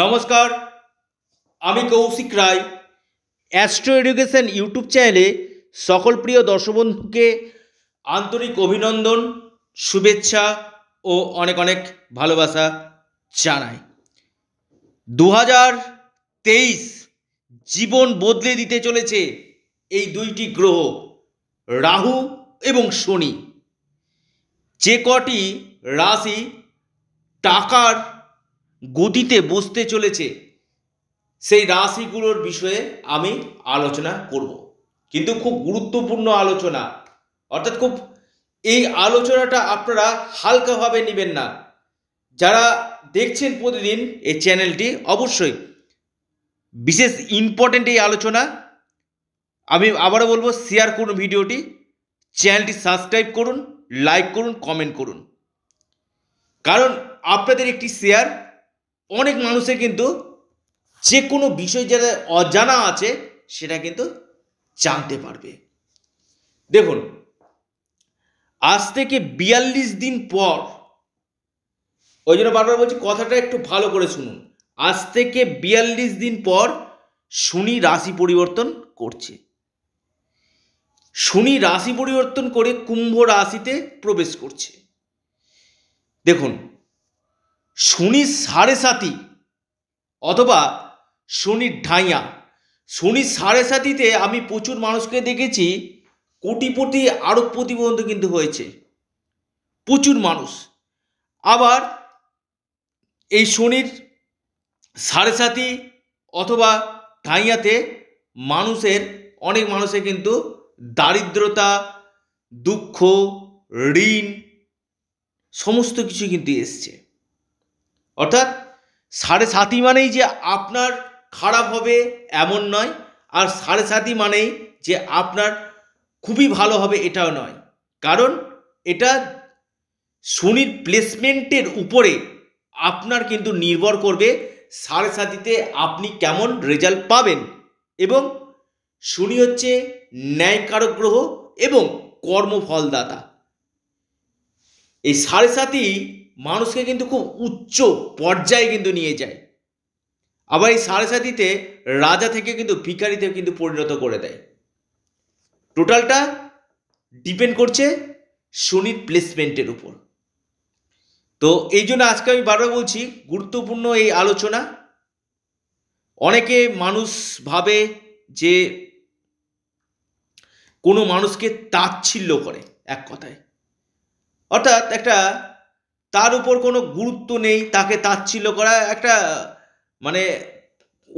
নমস্কার আমি Koushik Roy astro education YouTube চ্যানেলে সকল প্রিয় দর্শবন্ধুকে আন্তরিক অভিনন্দন শুভেচ্ছা ও অনেক অনেক ভালোবাসা জানাই দু তেইশ জীবন বদলে দিতে চলেছে এই দুইটি গ্রহ রাহু এবং শনি যে কটি রাশি টাকার গতিতে বসতে চলেছে সেই রাশিগুলোর বিষয়ে আমি আলোচনা করব কিন্তু খুব গুরুত্বপূর্ণ আলোচনা অর্থাৎ খুব এই আলোচনাটা আপনারা হালকাভাবে নেবেন না যারা দেখছেন প্রতিদিন এই চ্যানেলটি অবশ্যই বিশেষ ইম্পর্টেন্ট এই আলোচনা আমি আবারও বলবো শেয়ার করুন ভিডিওটি চ্যানেলটি সাবস্ক্রাইব করুন লাইক করুন কমেন্ট করুন কারণ আপনাদের একটি শেয়ার অনেক মানুষের কিন্তু যে কোনো বিষয় যারা অজানা আছে সেটা কিন্তু জানতে পারবে দেখুন আজ থেকে বিয়াল্লিশ দিন পর ওই জন্য বারবার বলছি কথাটা একটু ভালো করে শুনুন আজ থেকে বিয়াল্লিশ দিন পর শনি রাশি পরিবর্তন করছে শনি রাশি পরিবর্তন করে কুম্ভ রাশিতে প্রবেশ করছে দেখুন শনি সাড়ে সাতি অথবা শনির ঢাইয়া শনি সাড়ে সাতিতে আমি প্রচুর মানুষকে দেখেছি কোটিপতি আরো প্রতিবন্ধ কিন্তু হয়েছে প্রচুর মানুষ আবার এই শনির সাড়ে সাতি অথবা ঢাইয়াতে মানুষের অনেক মানুষের কিন্তু দারিদ্রতা দুঃখ ঋণ সমস্ত কিছু কিন্তু এসছে অর্থাৎ সাড়ে সাতই মানেই যে আপনার খারাপ হবে এমন নয় আর সাড়ে সাতই মানেই যে আপনার খুবই ভালো হবে এটাও নয় কারণ এটা শনির প্লেসমেন্টের উপরে আপনার কিন্তু নির্ভর করবে সাড়ে সাতিতে আপনি কেমন রেজাল্ট পাবেন এবং শনি হচ্ছে ন্যায়কারক গ্রহ এবং কর্মফলদাতা এই সাড়ে সাতই মানুষকে কিন্তু খুব উচ্চ পর্যায়ে কিন্তু নিয়ে যায় আবার এই সাড়ে সাতিতে রাজা থেকে কিন্তু ভিকারিতে কিন্তু পরিণত করে দেয় টোটালটা ডিপেন্ড করছে শনির প্লেসমেন্টের উপর তো এই জন্য আজকে আমি বারবার বলছি গুরুত্বপূর্ণ এই আলোচনা অনেকে মানুষ ভাবে যে কোনো মানুষকে তাচ্ছিল্য করে এক কথায় অর্থাৎ একটা তার উপর কোনো গুরুত্ব নেই তাকে তাচ্ছিল্য করা একটা মানে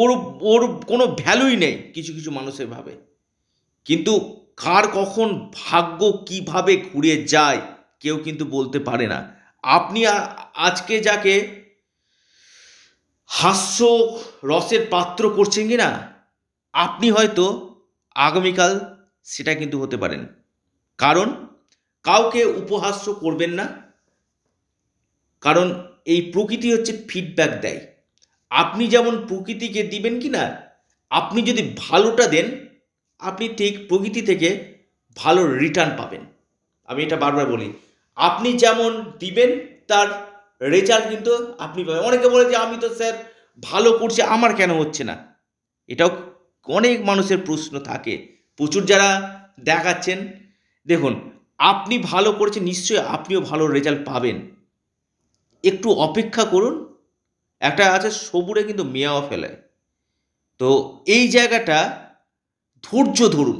ওর ওর কোনো ভ্যালুই নেই কিছু কিছু মানুষের ভাবে কিন্তু কার কখন ভাগ্য কিভাবে ঘুরে যায় কেউ কিন্তু বলতে পারে না আপনি আজকে যাকে হাস্য রসের পাত্র করছেন কি না আপনি হয়তো আগামীকাল সেটা কিন্তু হতে পারেন কারণ কাউকে উপহাস্য করবেন না কারণ এই প্রকৃতি হচ্ছে ফিডব্যাক দেয় আপনি যেমন প্রকৃতিকে দিবেন কি না আপনি যদি ভালোটা দেন আপনি ঠিক প্রকৃতি থেকে ভালো রিটার্ন পাবেন আমি এটা বারবার বলি আপনি যেমন দিবেন তার রেজাল্ট কিন্তু আপনি পাবেন অনেকে বলে যে আমি তো স্যার ভালো করছি আমার কেন হচ্ছে না এটাও অনেক মানুষের প্রশ্ন থাকে প্রচুর যারা দেখাচ্ছেন দেখুন আপনি ভালো করছেন নিশ্চয়ই আপনিও ভালো রেজাল্ট পাবেন একটু অপেক্ষা করুন একটা আছে সবুরে কিন্তু মেয়াও ফেলে তো এই জায়গাটা ধৈর্য ধরুন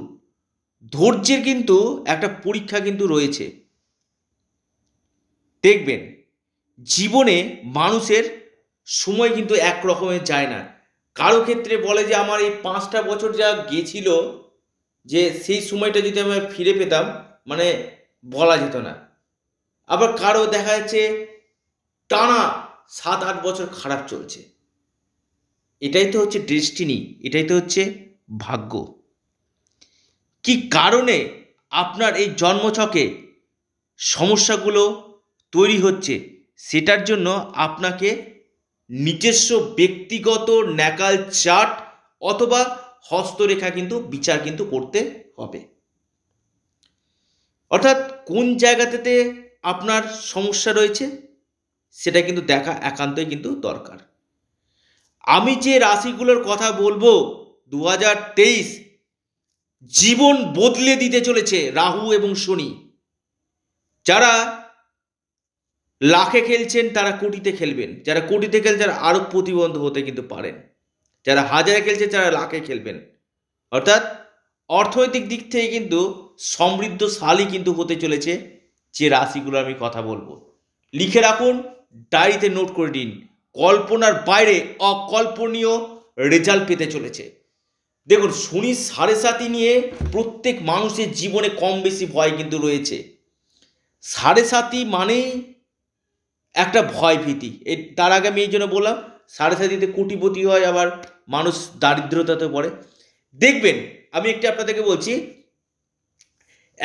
ধৈর্যের কিন্তু একটা পরীক্ষা কিন্তু রয়েছে দেখবেন জীবনে মানুষের সময় কিন্তু এক রকমের যায় না কারো ক্ষেত্রে বলে যে আমার এই পাঁচটা বছর যা গেছিল যে সেই সময়টা যদি আমি ফিরে পেতাম মানে বলা যেত না আবার কারো দেখা যাচ্ছে টানা সাত আট বছর খারাপ চলছে এটাই তো হচ্ছে ডেস্টিনি এটাই তো হচ্ছে ভাগ্য কি কারণে আপনার এই জন্মছকে সমস্যাগুলো তৈরি হচ্ছে সেটার জন্য আপনাকে নিজস্ব ব্যক্তিগত ন্যাকাল চার্ট অথবা হস্তরেখা কিন্তু বিচার কিন্তু করতে হবে অর্থাৎ কোন জায়গাতে আপনার সমস্যা রয়েছে সেটা কিন্তু দেখা একান্তই কিন্তু দরকার আমি যে রাশিগুলোর কথা বলবো দু জীবন বদলে দিতে চলেছে রাহু এবং শনি যারা লাখে খেলছেন তারা কোটিতে খেলবেন যারা কোটিতে খেলছেন তারা আরও প্রতিবন্ধ হতে কিন্তু পারেন যারা হাজারে খেলছে তারা লাখে খেলবেন অর্থাৎ অর্থনৈতিক দিক থেকে কিন্তু সমৃদ্ধশালী কিন্তু হতে চলেছে যে রাশিগুলো আমি কথা বলবো লিখে রাখুন ডায়েরিতে নোট করে নিন কল্পনার বাইরে অকল্পনীয় রেজাল্ট পেতে চলেছে দেখুন শনি সাড়ে সাতি নিয়ে প্রত্যেক মানুষের জীবনে কম বেশি ভয় কিন্তু রয়েছে সাড়ে সাতি মানেই একটা ভয় ভীতি এর তার আগে আমি এই জন্য বললাম সাড়ে সাতিতে কোটিপতি হয় আবার মানুষ দারিদ্রতাতে পড়ে দেখবেন আমি একটি আপনাদেরকে বলছি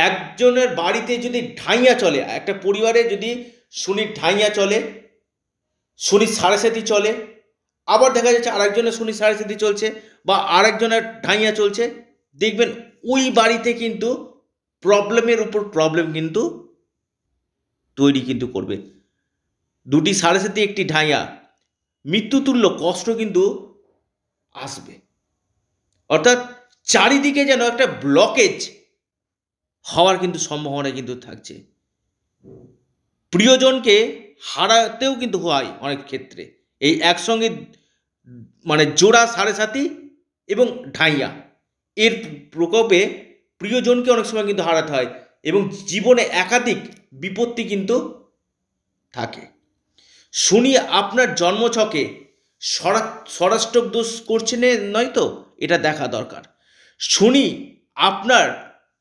একজনের বাড়িতে যদি ঢাইয়া চলে একটা পরিবারে যদি শনির ঢাইয়া চলে শনি সাড়ে সাতি চলে আবার দেখা যাচ্ছে আরেকজনের শনি সাড়ে সাতি চলছে বা আরেকজনের ঢাইয়া চলছে দেখবেন ওই বাড়িতে কিন্তু প্রবলেমের উপর প্রবলেম কিন্তু তৈরি কিন্তু করবে দুটি সাড়ে সাতি একটি ঢাইয়া মৃত্যুতুল্য কষ্ট কিন্তু আসবে অর্থাৎ চারিদিকে যেন একটা ব্লকেজ হওয়ার কিন্তু সম্ভাবনা কিন্তু থাকছে প্রিয়জনকে হারাতেও কিন্তু হয় অনেক ক্ষেত্রে এই একসঙ্গে মানে জোড়া সাড়ে সাথী এবং ঢাইয়া এর প্রকোপে প্রিয়জনকে অনেক সময় কিন্তু হারাতে হয় এবং জীবনে একাধিক বিপত্তি কিন্তু থাকে শুনি আপনার জন্মছকে স্বরাষ্ট্র দোষ করছেন নয় তো এটা দেখা দরকার শুনি আপনার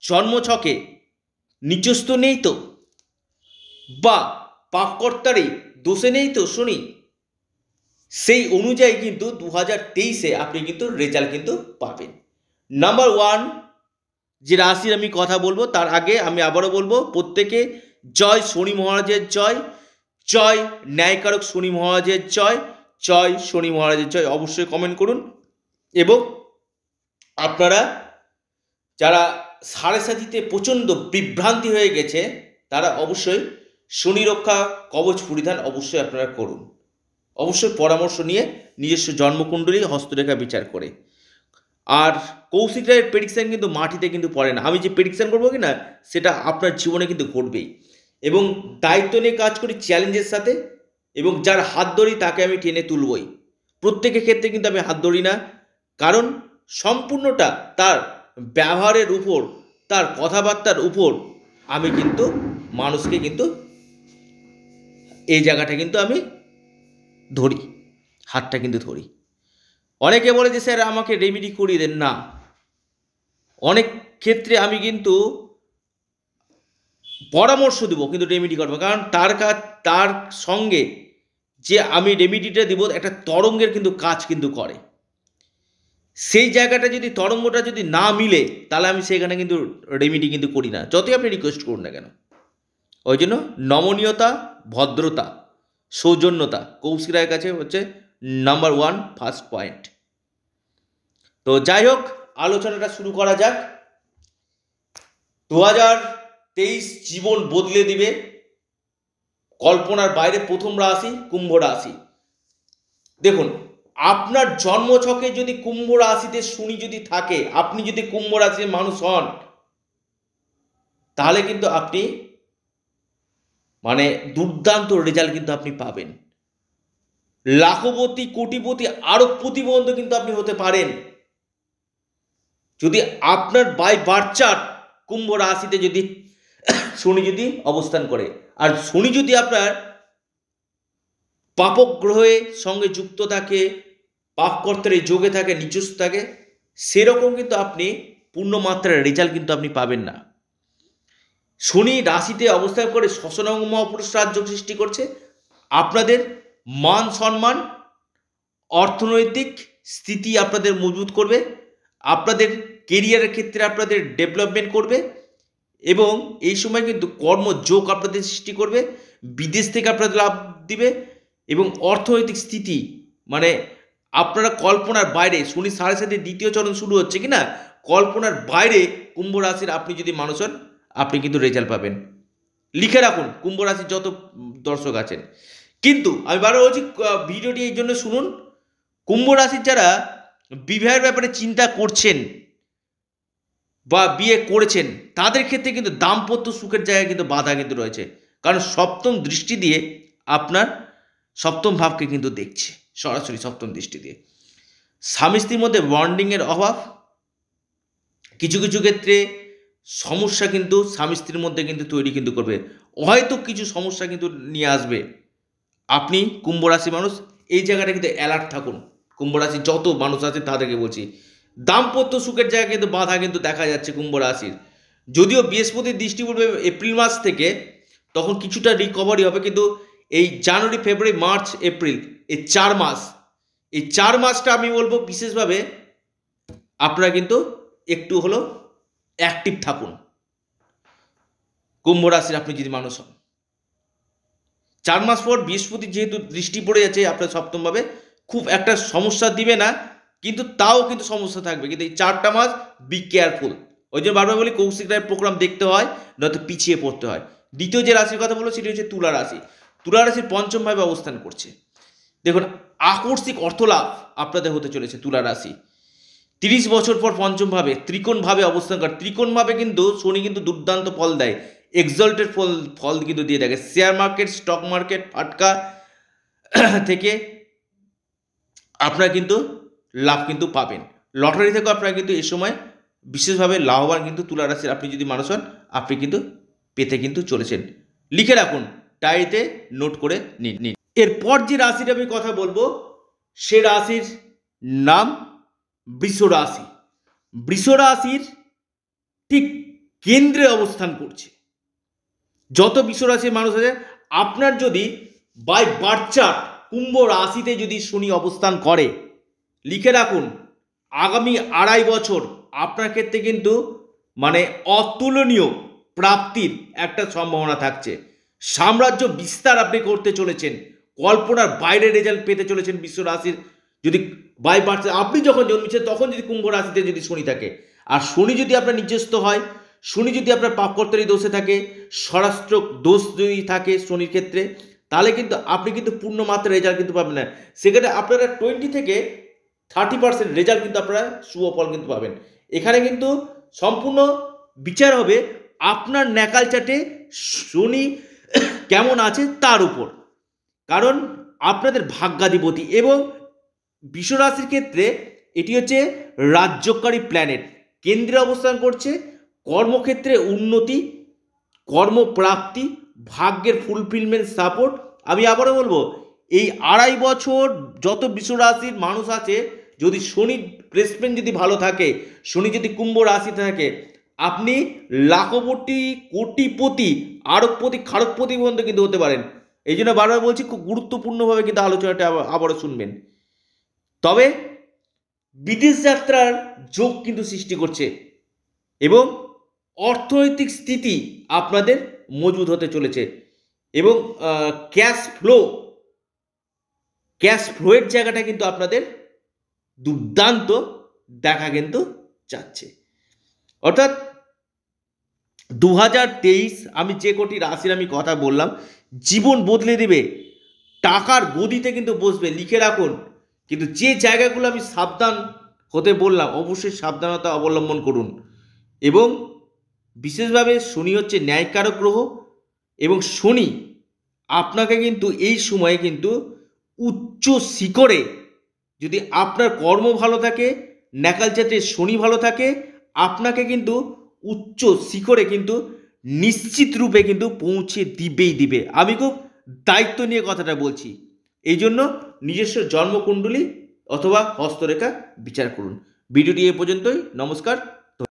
জন্মছকে নিজস্ব নেই তো বা পাপকর্তারে দোষে নেই তো শুনি সেই অনুযায়ী কিন্তু দু হাজার তেইশে আপনি কিন্তু রেজাল্ট কিন্তু পাবেন নাম্বার ওয়ান যে রাশির আমি কথা বলবো তার আগে আমি আবারও বলবো প্রত্যেকে জয় শনি মহারাজের জয় জয় ন্যায়কারক শনি মহারাজের জয় জয় শনি মহারাজের জয় অবশ্যই কমেন্ট করুন এবং আপনারা যারা সাড়ে সাথীতে প্রচণ্ড বিভ্রান্তি হয়ে গেছে তারা অবশ্যই শনিরক্ষা কবচ পরিধান অবশ্যই আপনারা করুন অবশ্যই পরামর্শ নিয়ে নিজস্ব জন্মকুণ্ডলী হস্তরেখা বিচার করে আর কৌশিক রায়ের প্রেডিকশান কিন্তু মাটিতে কিন্তু পড়ে না আমি যে প্রেডিকশান করবো কি না সেটা আপনার জীবনে কিন্তু ঘটবেই এবং দায়িত্ব নিয়ে কাজ করি চ্যালেঞ্জের সাথে এবং যার হাত ধরি তাকে আমি টেনে তুলবই প্রত্যেকের ক্ষেত্রে কিন্তু আমি হাত ধরি না কারণ সম্পূর্ণটা তার ব্যবহারের উপর তার কথাবার্তার উপর আমি কিন্তু মানুষকে কিন্তু এই জায়গাটা কিন্তু আমি ধরি হাতটা কিন্তু ধরি অনেকে বলে যে স্যার আমাকে রেমিডি করিয়ে দেন না অনেক ক্ষেত্রে আমি কিন্তু পরামর্শ দেবো কিন্তু রেমিডি করবো কারণ তার কাজ তার সঙ্গে যে আমি রেমিডিটা দিব একটা তরঙ্গের কিন্তু কাজ কিন্তু করে সেই জায়গাটা যদি তরঙ্গটা যদি না মিলে তাহলে আমি সেখানে কিন্তু রেমিডি কিন্তু করি না যতই আপনি রিকোয়েস্ট করুন না কেন ওই জন্য নমনীয়তা ভদ্রতা সৌজন্যতা কৌশিক রায়ের কাছে হচ্ছে নাম্বার ওয়ান ফার্স্ট পয়েন্ট তো যাই হোক আলোচনাটা শুরু করা যাক দু হাজার তেইশ জীবন বদলে দিবে কল্পনার বাইরে প্রথম রাশি কুম্ভ রাশি দেখুন আপনার জন্মছকে যদি কুম্ভ রাশিতে শুনি যদি থাকে আপনি যদি কুম্ভ রাশির মানুষ হন তাহলে কিন্তু আপনি মানে দুর্দান্ত রেজাল্ট কিন্তু আপনি পাবেন লাখপতি কোটিপতি আরও প্রতিবন্ধ কিন্তু আপনি হতে পারেন যদি আপনার বাই বার্চার কুম্ভ রাশিতে যদি শনি যদি অবস্থান করে আর শনি যদি আপনার পাপক গ্রহের সঙ্গে যুক্ত থাকে পাপকর্তার যোগে থাকে নিচুস্থ থাকে সেরকম কিন্তু আপনি পূর্ণ রেজাল্ট কিন্তু আপনি পাবেন না শনি রাশিতে অবস্থান করে শশনঙ্গ মহাপুরুষ রাজ্য সৃষ্টি করছে আপনাদের মান সম্মান অর্থনৈতিক স্থিতি আপনাদের মজবুত করবে আপনাদের কেরিয়ারের ক্ষেত্রে আপনাদের ডেভেলপমেন্ট করবে এবং এই সময় কিন্তু কর্মযোগ আপনাদের সৃষ্টি করবে বিদেশ থেকে আপনাদের লাভ দিবে এবং অর্থনৈতিক স্থিতি মানে আপনারা কল্পনার বাইরে শনি সাড়ে সাথে দ্বিতীয় চরণ শুরু হচ্ছে কি না কল্পনার বাইরে কুম্ভ রাশির আপনি যদি মানুষ হন আপনি কিন্তু রেজাল্ট পাবেন লিখে রাখুন কুম্ভ রাশির যত দর্শক আছেন কিন্তু আমি বারো বলছি ভিডিওটি এই জন্য শুনুন কুম্ভ রাশির যারা বিবাহের ব্যাপারে চিন্তা করছেন বা বিয়ে করেছেন তাদের ক্ষেত্রে কিন্তু দাম্পত্য সুখের জায়গায় কিন্তু বাধা কিন্তু রয়েছে কারণ সপ্তম দৃষ্টি দিয়ে আপনার সপ্তম ভাবকে কিন্তু দেখছে সরাসরি সপ্তম দৃষ্টি দিয়ে স্বামী স্ত্রীর মধ্যে বন্ডিংয়ের অভাব কিছু কিছু ক্ষেত্রে সমস্যা কিন্তু স্বামী স্ত্রীর মধ্যে কিন্তু তৈরি কিন্তু করবে হয়তো কিছু সমস্যা কিন্তু নিয়ে আসবে আপনি কুম্ভরাশি মানুষ এই জায়গাটা কিন্তু অ্যালার্ট থাকুন কুম্ভরাশি যত মানুষ আছে তাদেরকে বলছি দাম্পত্য সুখের জায়গায় কিন্তু বাধা কিন্তু দেখা যাচ্ছে কুম্ভরাশির যদিও বৃহস্পতির দৃষ্টি পড়বে এপ্রিল মাস থেকে তখন কিছুটা রিকভারি হবে কিন্তু এই জানুয়ারি ফেব্রুয়ারি মার্চ এপ্রিল এই চার মাস এই চার মাসটা আমি বলবো বিশেষভাবে আপনারা কিন্তু একটু হলো অ্যাক্টিভ থাকুন কুম্ভ রাশির আপনি যদি মানুষ হন চার মাস পর বৃহস্পতি যেহেতু দৃষ্টি পড়ে যাচ্ছে আপনার সপ্তমভাবে খুব একটা সমস্যা দিবে না কিন্তু তাও কিন্তু সমস্যা থাকবে কিন্তু এই চারটা মাস বি কেয়ারফুল ওই জন্য বারবার বলি কৌশিক রায়ের প্রোগ্রাম দেখতে হয় নয়তো পিছিয়ে পড়তে হয় দ্বিতীয় যে রাশির কথা বলবো সেটি হচ্ছে তুলা রাশি তুলা রাশির পঞ্চমভাবে অবস্থান করছে দেখুন আকর্ষিক অর্থলাভ আপনাদের হতে চলেছে তুলা রাশি তিরিশ বছর পর পঞ্চমভাবে ত্রিকোণভাবে অবস্থান করে ত্রিকোণভাবে কিন্তু শনি কিন্তু দুর্দান্ত ফল দেয় এক্সল্টেড ফল ফল কিন্তু দিয়ে থাকে শেয়ার মার্কেট স্টক মার্কেট ফাটকা থেকে আপনারা কিন্তু লাভ কিন্তু পাবেন লটারি থেকেও আপনারা কিন্তু এ সময় বিশেষভাবে লাভবান কিন্তু তুলা রাশির আপনি যদি মানুষ হন আপনি কিন্তু পেতে কিন্তু চলেছেন লিখে রাখুন ডায়েরিতে নোট করে নিন নিন এরপর যে রাশির আমি কথা বলবো সে রাশির নাম বৃষরাশি বৃষরাশির রাশির ঠিক কেন্দ্রে অবস্থান করছে যত বিশ্বরাশির মানুষ আছে আপনার যদি বাই বার্চার কুম্ভ রাশিতে যদি শনি অবস্থান করে লিখে রাখুন আগামী আড়াই বছর আপনার ক্ষেত্রে কিন্তু মানে অতুলনীয় প্রাপ্তির একটা সম্ভাবনা থাকছে সাম্রাজ্য বিস্তার আপনি করতে চলেছেন কল্পনার বাইরে রেজাল্ট পেতে চলেছেন বিশ্ব রাশির যদি বাই বার্থ আপনি যখন জন্মেছেন তখন যদি কুম্ভ রাশিতে যদি শনি থাকে আর শনি যদি আপনার নিজস্ব হয় শনি যদি আপনার পাপকর্তারী দোষে থাকে স্বরাষ্ট্র দোষ যদি থাকে শনির ক্ষেত্রে তাহলে কিন্তু আপনি কিন্তু পূর্ণ মাত্রা রেজাল্ট কিন্তু পাবেন না সেক্ষেত্রে আপনারা টোয়েন্টি থেকে থার্টি পার্সেন্ট রেজাল্ট কিন্তু আপনারা সুফল কিন্তু পাবেন এখানে কিন্তু সম্পূর্ণ বিচার হবে আপনার ন্যাকাল চাটে শনি কেমন আছে তার উপর কারণ আপনাদের ভাগ্যাধিপতি এবং বিশ্বরাশির ক্ষেত্রে এটি হচ্ছে রাজ্যকারী প্ল্যানেট কেন্দ্রে অবস্থান করছে কর্মক্ষেত্রে উন্নতি কর্মপ্রাপ্তি ভাগ্যের ফুলফিলমেন্ট সাপোর্ট আমি আবারও বলবো এই আড়াই বছর যত বিশ্বরাশির মানুষ আছে যদি শনি প্লেসমেন্ট যদি ভালো থাকে শনি যদি কুম্ভ রাশি থাকে আপনি লাখপতি কোটিপতি আরবপতি খারকপতি পর্যন্ত কিন্তু হতে পারেন এই জন্য বারবার বলছি খুব গুরুত্বপূর্ণভাবে কিন্তু আলোচনাটা আবারও শুনবেন তবে বিদেশ যাত্রার যোগ কিন্তু সৃষ্টি করছে এবং অর্থনৈতিক স্থিতি আপনাদের মজবুত হতে চলেছে এবং ক্যাশ ফ্লো ক্যাশ ফ্লোয়ের জায়গাটা কিন্তু আপনাদের দুর্দান্ত দেখা কিন্তু যাচ্ছে অর্থাৎ দু আমি যে কোটি রাশির আমি কথা বললাম জীবন বদলে দেবে টাকার গদিতে কিন্তু বসবে লিখে রাখুন কিন্তু যে জায়গাগুলো আমি সাবধান হতে বললাম অবশ্যই সাবধানতা অবলম্বন করুন এবং বিশেষভাবে শনি হচ্ছে ন্যায়কারক গ্রহ এবং শনি আপনাকে কিন্তু এই সময়ে কিন্তু উচ্চ শিকড়ে যদি আপনার কর্ম ভালো থাকে ন্যাকাল যাত্রে শনি ভালো থাকে আপনাকে কিন্তু উচ্চ শিখরে কিন্তু নিশ্চিত রূপে কিন্তু পৌঁছে দিবেই দিবে আমি খুব দায়িত্ব নিয়ে কথাটা বলছি এই জন্য নিজস্ব জন্মকুণ্ডলী অথবা হস্তরেখা বিচার করুন ভিডিওটি এ পর্যন্তই নমস্কার